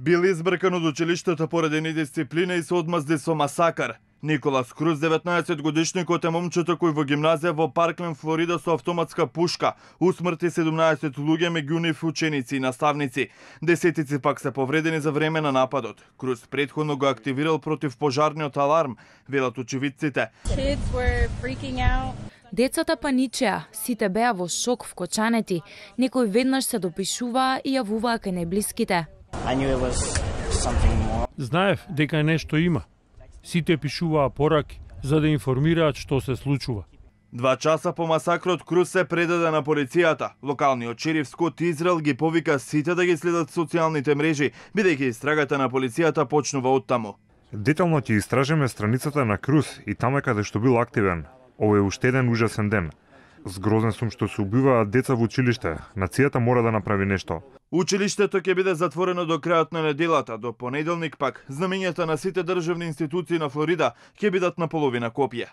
Бил избркан од училиштето поради недисциплина и се одмазди со масакар. Николас Круз, 19 годишникот е момчето кој во гимназија во Парклен, Флорида со автоматска пушка усмрти 17 луѓе меѓу нив ученици и наставници. Десетици пак се повредени за време на нападот. Круз предходно го активирал против пожарниот аларм, велат очевидците. Децата паничеа, сите беа во шок вкочанети, некои веднаш се допишуваа и јавуваа кај најблиските. Знаев дека нешто има. Сите пишуваа пораки за да информираат што се случува. Два часа по масакрот Круз се предаде на полицијата. Локалниот шериф Скот Израел ги повика сите да ги следат социјалните мрежи, бидејќи истрагата на полицијата почнува од таму. Детално ќе истражиме страницата на Круз и таме каде што бил активен. Ово е уште еден ужасен ден. Згрозен сум што се убиваат деца во училиште. Нацијата мора да направи нешто. Училиштето ќе биде затворено до крајот на неделата, до понеделник пак. Знамењата на сите државни институции на Флорида ќе бидат на половина копија.